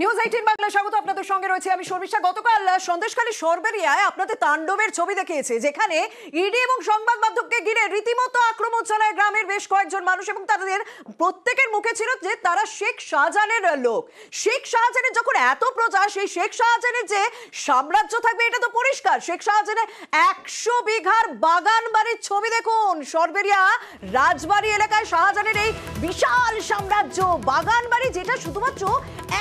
News eighteen Bangla স্বাগত আপনাদের সঙ্গে রয়েছে আমি শর্মিষ্ঠা গতকাল সন্দেশখালী সরবেরিয়ায় আপনাদের তাণ্ডবের ছবি দেখিয়েছে যেখানে ইডি এবং সংবাদ মাধ্যমকে ঘিরে রীতিমতো আক্রমণ চালায় গ্রামের বেশ কয়েকজন মানুষ এবং তাদের প্রত্যেকের মুখে ছিল যে তারা শেখ শাহজাহানের লোক শেখ শাহজাহানের যখন এত প্রচার সেই শেখ শাহজাহানের যে সাম্রাজ্য থাকবে এটা তো পরিষ্কার শেখ শাহজাহানের একশো বিঘার বাগান বাড়ির ছবি দেখুন সরবেরিয়া রাজবাড়ি এলাকায় শাহজাহানের এই বিশাল সাম্রাজ্য বাগান বাড়ি যেটা শুধুমাত্র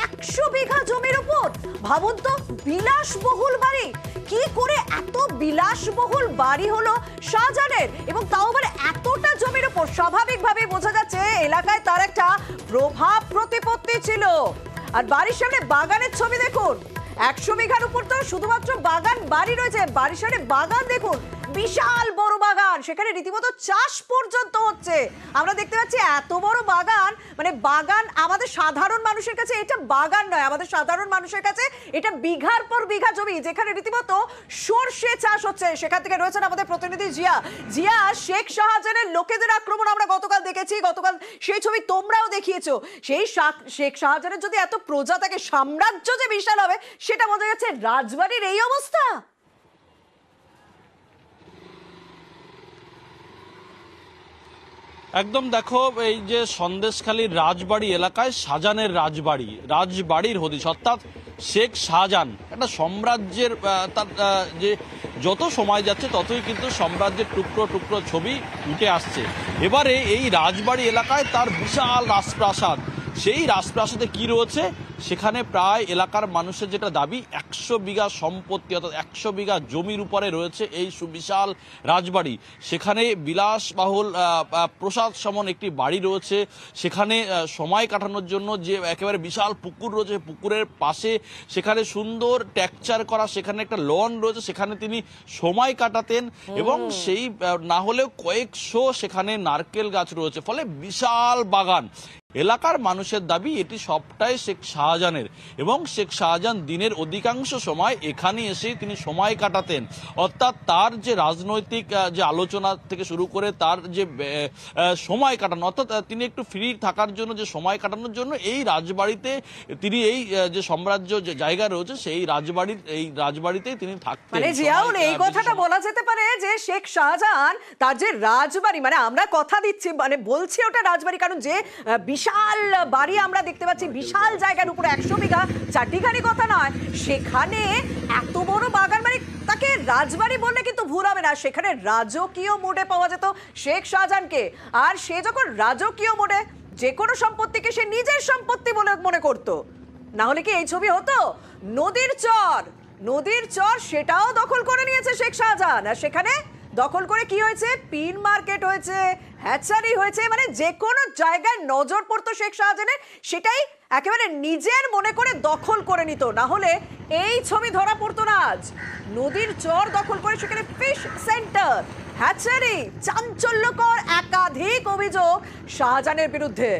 একশো বিঘা জমির উপর ভাবুন তো বিলাসবহুল বাড়ি কি করে এত বিলাসবহুল বাড়ি হলো শাহজাহানের এবং তাও আবার এতটা জমির উপর স্বাভাবিকভাবেই বোঝা যাচ্ছে এলাকায় তার একটা প্রভাব প্রতিপত্তি ছিল আর বাড়ির সামনে বাগানের ছবি দেখুন একশো বিঘার উপর তো শুধুমাত্র বাগান বাড়ি রয়েছে বাড়ির সামনে বাগান দেখুন বিশাল বড় বাগান সেখানে রীতিমতো চাষ পর্যন্ত হচ্ছে আমরা দেখতে পাচ্ছি এত বড় বাগান মানে বাগান আমাদের সাধারণ মানুষের কাছে এটা বাগান নয় আমাদের সাধারণ মানুষের কাছে এটা বিঘার পর বিঘা জমি যেখানে রীতিমতো সর্ষে চাষ হচ্ছে সেখান থেকে রয়েছেন আমাদের প্রতিনিধি জিয়া জিয়া শেখ শাহজাহানের লোকেদের আক্রমণ আমরা গতকাল দেখেছি গতকাল সেই ছবি তোমরাও দেখিয়েছো সেই শেখ শাহজাহানের যদি এত প্রজা থাকে সাম্রাজ্য যে বিশাল হবে সেটা বোঝা যাচ্ছে রাজবাড়ির এই অবস্থা একদম দেখো এই যে সন্দেশখালী রাজবাড়ি এলাকায় শাহজাহানের রাজবাড়ি রাজবাড়ির হদিশ অর্থাৎ শেখ শাহজাহান একটা সাম্রাজ্যের তার যে যত সময় যাচ্ছে ততই কিন্তু সাম্রাজ্যের টুকরো টুকরো ছবি উঠে আসছে এবারে এই রাজবাড়ি এলাকায় তার বিশাল রাজপ্রাসাদ সেই রাজপ্রাসাদে কি রয়েছে সেখানে প্রায় এলাকার মানুষের যেটা দাবি একশো বিঘা সম্পত্তি অর্থাৎ একশো বিঘা জমির উপরে রয়েছে এই সুবিশাল রাজবাড়ি সেখানে বিলাসবাহুল প্রসাদ সমন একটি বাড়ি রয়েছে সেখানে সময় কাটানোর জন্য যে একেবারে বিশাল পুকুর রয়েছে পুকুরের পাশে সেখানে সুন্দর ট্যাকচার করা সেখানে একটা লন রয়েছে সেখানে তিনি সময় কাটাতেন এবং সেই না হলেও কয়েকশো সেখানে নারকেল গাছ রয়েছে ফলে বিশাল বাগান এলাকার মানুষের দাবি এটি সবটাই শেখ শাহজাহানের এবং শেখ শাহজাহান দিনের অধিকাংশ সময় এখানে এসে তিনি সময় কাটাতেন অর্থাৎ তার যে রাজনৈতিক যে আলোচনা থেকে শুরু করে তার যে সময় কাটানো অর্থাৎ তিনি একটু ফ্রি থাকার জন্য যে সময় কাটানোর জন্য এই রাজবাড়িতে তিনি এই যে সাম্রাজ্য যে জায়গা রয়েছে সেই রাজবাড়ির এই রাজবাড়িতেই তিনি থাকতেন মানে এই কথাটা বলা যেতে পারে যে শেখ শাহজাহান তার যে রাজবাড়ি মানে আমরা কথা দিচ্ছি মানে বলছি ওটা রাজবাড়ি কারণ যে বিশাল বাড়ি আমরা দেখতে পাচ্ছি বিশাল জায়গার উপরে একশো বিঘা চাটিঘানি কথা নয় সেখানে এত বড় বাগান বাড়ি মানে তাকে রাজবাড়ি বললে কিন্তু ভুল হবে না সেখানে রাজকীয় মোডে পাওয়া যেত শেখ শাহজাহানকে আর সে যখন রাজকীয় মোডে যে কোনো সম্পত্তিকে সে নিজের সম্পত্তি বলে মনে করত না হলে কি এই ছবি হতো নদীর চর নদীর চর সেটাও দখল করে নিয়েছে শেখ শাহজাহান আর সেখানে দখল করে কি হয়েছে পিন মার্কেট হয়েছে হ্যাচারি হয়েছে মানে যে কোনো জায়গায় নজর পড়তো শেখ শাহজাহানের সেটাই একেবারে নিজের মনে করে দখল করে নিত না হলে এই ছবি ধরা পড়তো না আজ নদীর চর দখল করে সেখানে ফিশ সেন্টার হ্যাচারি চাঞ্চল্যকর একাধিক অভিযোগ শাহজাহানের বিরুদ্ধে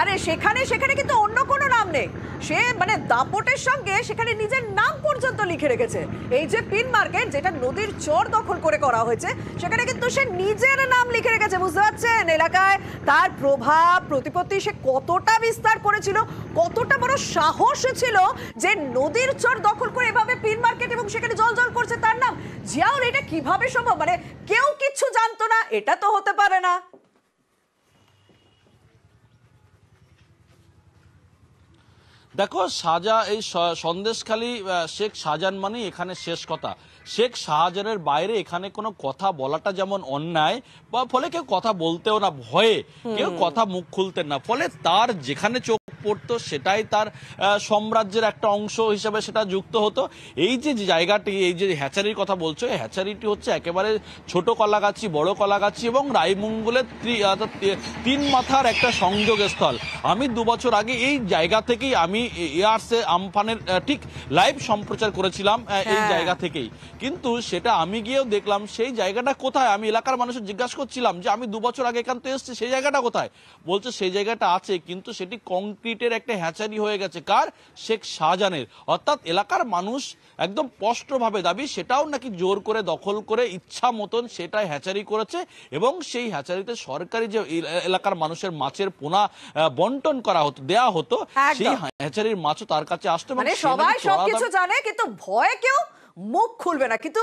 আরে সেখানে সেখানে কিন্তু অন্য কোনো নাম নেই সে মানে দাপটের সঙ্গে সেখানে নিজের নাম পর্যন্ত লিখে রেখেছে এই যে পিন মার্কেট যেটা নদীর চর দখল করে করা হয়েছে সেখানে কিন্তু সে নিজের নাম লিখে রেখেছে বুঝতে পারছেন এলাকায় তার প্রভাব প্রতিপত্তি সে কতটা বিস্তার করেছিল কতটা বড় সাহস ছিল যে নদীর চর দখল করে এভাবে পিন মার্কেট এবং সেখানে জল জল করছে তার নাম জিয়াউর এটা কিভাবে সম্ভব মানে কেউ কিচ্ছু জানতো না এটা তো হতে পারে না দেখো সাজা এই সন্দেশখালী শেখ শাহজাহান মানে এখানে শেষ কথা শেখ শাহজাহানের বাইরে এখানে কোনো কথা বলাটা যেমন অন্যায় বা ফলে কেউ কথা বলতেও না ভয়ে কেউ কথা মুখ খুলতেন না ফলে তার যেখানে চোখ পড়তো সেটাই তার সাম্রাজ্যের একটা অংশ হিসেবে সেটা যুক্ত হতো এই যে জায়গাটি এই যে হ্যাচারির কথা বলছো হ্যাচারিটি হচ্ছে একেবারে ছোট কলাগাছি বড় কলাগাছি এবং রায়মঙ্গলের ত্রি তিন মাথার একটা সংযোগ স্থল আমি দু বছর আগে এই জায়গা থেকেই আমি এয়ার্সে আমফানের ঠিক লাইভ সম্প্রচার করেছিলাম এই হ্যাঁ। জায়গা থেকেই কিন্তু সেটা আমি গিয়েও দেখলাম সেই জায়গাটা কোথায় আমি এলাকার মানুষের জিজ্ঞাসা করছিলাম যে আমি দু বছর আগে এখান থেকে এসেছি সেই জায়গাটা কোথায় বলছে সেই জায়গাটা আছে কিন্তু সেটি কংক্রিট ইটের একটা হ্যাচারি হয়ে গেছে কার শেখ শাহজাহানের অর্থাৎ এলাকার মানুষ একদম স্পষ্টভাবে দাবি সেটাও নাকি জোর করে দখল করে ইচ্ছা মতন সেটা হ্যাচারি করেছে এবং সেই হ্যাচারিতে সরকারি যে এলাকার মানুষের মাছের পোনা বন্টন করা হতো দেয়া হতো সেই হ্যাঁ, হ্যাচারির মাছও তার কাছে আসতো মানে সবাই সবকিছু জানে কিন্তু ভয় কেউ মুখ খুলবে না কিন্তু